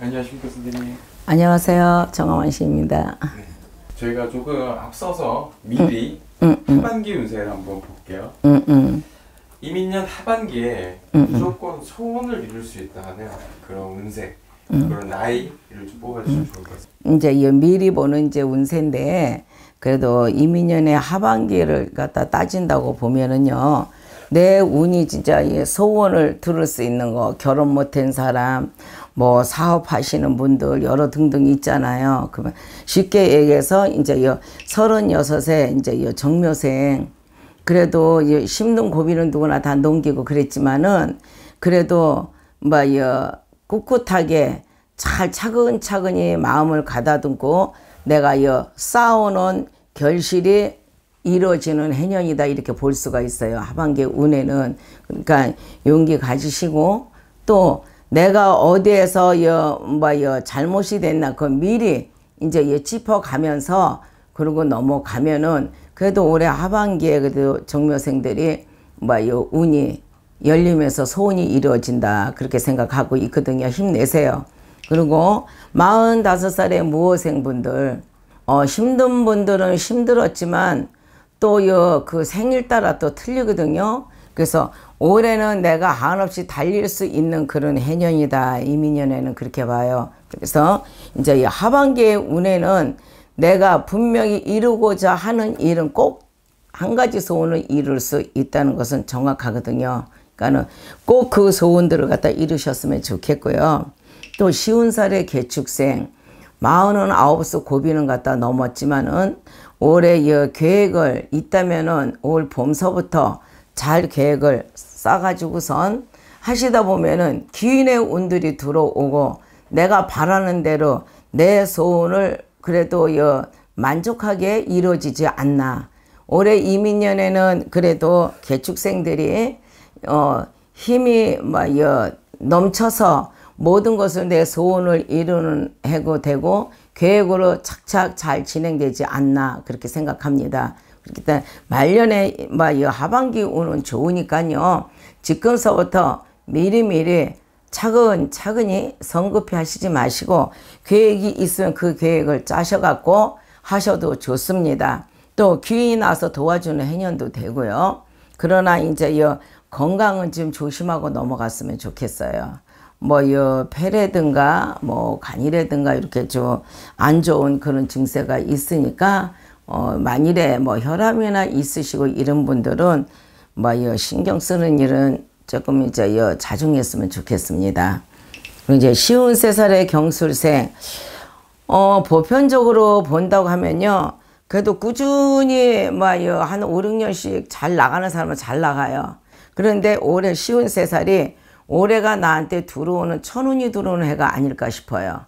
안녕하십니까 선생님. 안녕하세요. 정화원 씨입니다. 네. 저희가 조금 앞서서 미리 음, 음, 음. 하반기 운세를 한번 볼게요. 음, 음. 이민년 하반기에 무조건 소원을 이룰 수 있다는 그런 운세, 그런 나이를 좀 뽑아주시면 좋을 것 같습니다. 이제 미리 보는 이제 운세인데 그래도 이민년의 하반기를 갖다 따진다고 보면은요. 내 운이 진짜 소원을 들을 수 있는 거 결혼 못 한 사람 뭐 사업하시는 분들 여러 등등 있잖아요. 그러면 쉽게 얘기해서 이제 여 36세 이제 여 정묘생 그래도 이 심는 고비는 누구나 다 넘기고 그랬지만은 그래도 뭐여 꿋꿋하게 잘 차근차근히 마음을 가다듬고 내가 여 쌓아오는 결실이 이루어지는 해년이다 이렇게 볼 수가 있어요. 하반기 운에는 그러니까 용기 가지시고 또 내가 어디에서 여, 뭐, 여 잘못이 됐나 그 미리 이제 여 짚어가면서 그러고 넘어가면은 그래도 올해 하반기에 그래도 정묘생들이 뭐 여, 운이 열리면서 소원이 이루어진다 그렇게 생각하고 있거든요. 힘내세요. 그리고 45살의 무호생분들 어, 힘든 분들은 힘들었지만 또그 여, 그 생일 따라 또 틀리거든요. 그래서 올해는 내가 한없이 달릴 수 있는 그런 해년이다. 이민년에는 그렇게 봐요. 그래서 이제 이 하반기의 운에는 내가 분명히 이루고자 하는 일은 꼭 한 가지 소원을 이룰 수 있다는 것은 정확하거든요. 그러니까는 꼭 그 소원들을 갖다 이루셨으면 좋겠고요. 또 쉬운 살의 개축생, 마흔은 아홉 수 고비는 갖다 넘었지만은 올해 이 계획을 있다면은 올 봄서부터 잘 계획을 싸가지고선 하시다 보면은 기인의 운들이 들어오고 내가 바라는 대로 내 소원을 그래도 만족하게 이루어지지 않나. 올해 이민년에는 그래도 개축생들이 어, 힘이 막 뭐 여, 넘쳐서 모든 것을 내 소원을 이루는 해고 되고 계획으로 착착 잘 진행되지 않나 그렇게 생각합니다. 일단 말년에 막이 뭐 하반기 운은 좋으니까요. 지금서부터 미리미리 차근차근히 성급히 하시지 마시고 계획이 있으면 그 계획을 짜셔갖고 하셔도 좋습니다. 또 귀인 이 나서 도와주는 해년도 되고요. 그러나 이제 이 건강은 지금 조심하고 넘어갔으면 좋겠어요. 뭐 이 폐라든가 뭐간이래든가 이렇게 좀 안 좋은 그런 증세가 있으니까 어, 만일에 뭐 혈압이나 있으시고 이런 분들은 뭐 신경 쓰는 일은 조금 이제 여 자중했으면 좋겠습니다. 이제 쉬운 세 살의 경술생 어, 보편적으로 본다고 하면요. 그래도 꾸준히 뭐한 5, 6년씩 잘 나가는 사람은 잘 나가요. 그런데 올해 쉬운 세 살이 올해가 나한테 들어오는 천운이 들어오는 해가 아닐까 싶어요.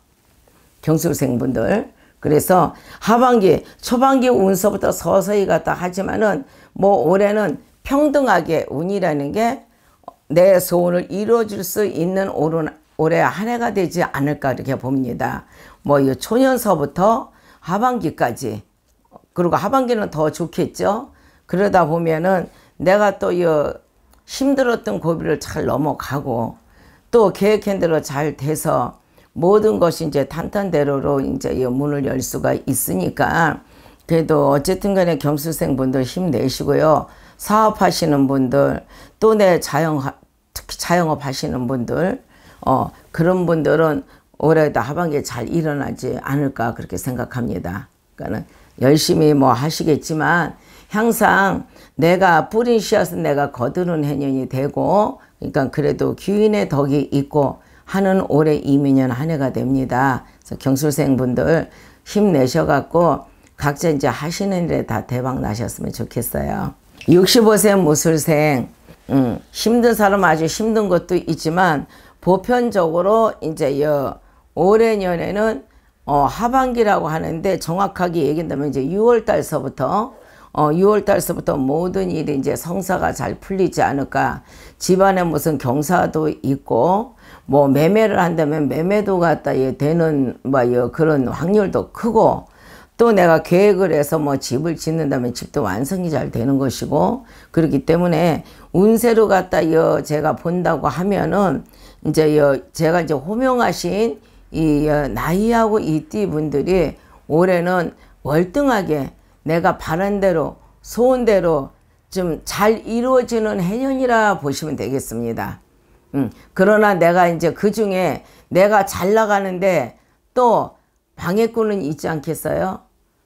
경술생분들. 그래서 하반기, 초반기 운서부터 서서히 갔다 하지만은 뭐 올해는 평등하게 운이라는 게 내 소원을 이루어질수 있는 오른, 올해 한 해가 되지 않을까 이렇게 봅니다. 뭐 이 초년서부터 하반기까지 그리고 하반기는 더 좋겠죠. 그러다 보면은 내가 또 이 힘들었던 고비를 잘 넘어가고 또 계획한 대로 잘 돼서 모든 것이 이제 탄탄대로로 이제 문을 열 수가 있으니까 그래도 어쨌든 간에 경수생 분들 힘내시고요. 사업하시는 분들 또 내 자영 특히 자영업 하시는 분들 어 그런 분들은 올해도 하반기에 잘 일어나지 않을까 그렇게 생각합니다. 그러니까는 열심히 뭐 하시겠지만 항상 내가 뿌린 씨앗은 내가 거두는 해년이 되고 그러니까 그래도 귀인의 덕이 있고 하는 올해 이민년 한 해가 됩니다. 그래서 경술생분들 힘내셔갖고 각자 이제 하시는 일에 다 대박 나셨으면 좋겠어요. 65세 무술생, 음, 힘든 사람 아주 힘든 것도 있지만 보편적으로 이제 여, 올해 년에는 어, 하반기라고 하는데 정확하게 얘기한다면 이제 6월 달서부터 어, 6월 달서부터 모든 일이 이제 성사가 잘 풀리지 않을까. 집안에 무슨 경사도 있고, 뭐 매매를 한다면 매매도 갖다 예, 되는 뭐 예, 그런 확률도 크고, 또 내가 계획을 해서 뭐 집을 짓는다면 집도 완성이 잘 되는 것이고, 그렇기 때문에 운세로 갖다 여 제가 본다고 하면은, 이제 여 제가 이제 호명하신 이여 나이하고 이띠 분들이 올해는 월등하게 내가 바른 대로 소원 대로 좀 잘 이루어지는 해년이라 보시면 되겠습니다. 음, 그러나 내가 이제 그 중에 내가 잘 나가는데 또 방해꾼은 있지 않겠어요?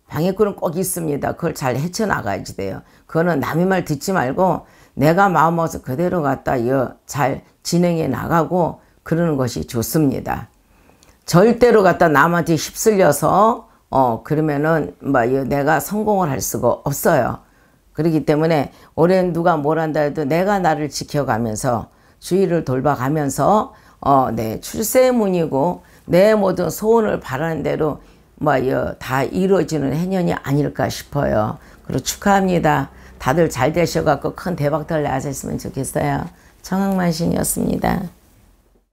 방해꾼은 꼭 있습니다. 그걸 잘 헤쳐나가야지 돼요. 그거는 남의 말 듣지 말고 내가 마음 먹어서 그대로 갖다 잘 진행해 나가고 그러는 것이 좋습니다. 절대로 갖다 남한테 휩쓸려서 어, 그러면은, 뭐, 내가 성공을 할 수가 없어요. 그렇기 때문에 올해는 누가 뭘 한다 해도 내가 나를 지켜가면서 주위를 돌봐가면서 어, 내 네, 출세의 문이고 내 모든 소원을 바라는 대로 뭐다 이루어지는 해년이 아닐까 싶어요. 그리고 축하합니다. 다들 잘 되셔갖고 큰 대박들 나셨으면 좋겠어요. 청학만신이었습니다.